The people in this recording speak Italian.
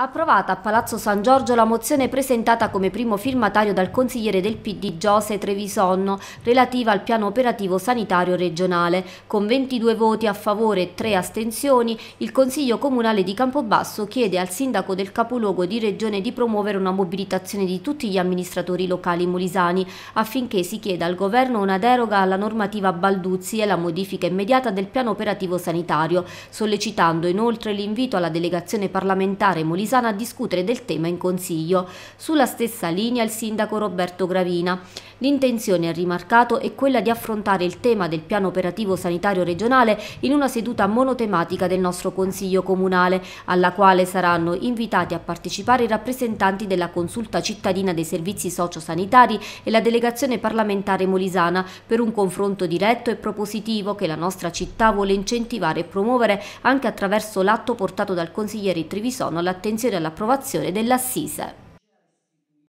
Approvata a Palazzo San Giorgio la mozione presentata come primo firmatario dal consigliere del PD Giose Trevisonno relativa al piano operativo sanitario regionale. Con 22 voti a favore e 3 astensioni, il Consiglio Comunale di Campobasso chiede al sindaco del capoluogo di regione di promuovere una mobilitazione di tutti gli amministratori locali molisani affinché si chieda al governo una deroga alla normativa Balduzzi e la modifica immediata del piano operativo sanitario, sollecitando inoltre l'invito alla delegazione parlamentare mulisana Pisana a discutere del tema in Consiglio. Sulla stessa linea il sindaco Roberto Gravina. L'intenzione, ha rimarcato, è quella di affrontare il tema del piano operativo sanitario regionale in una seduta monotematica del nostro Consiglio Comunale, alla quale saranno invitati a partecipare i rappresentanti della Consulta Cittadina dei Servizi Sociosanitari e la delegazione parlamentare molisana per un confronto diretto e propositivo che la nostra città vuole incentivare e promuovere anche attraverso l'atto portato dal consigliere Trivisono all'attenzione e all'approvazione dell'Assise.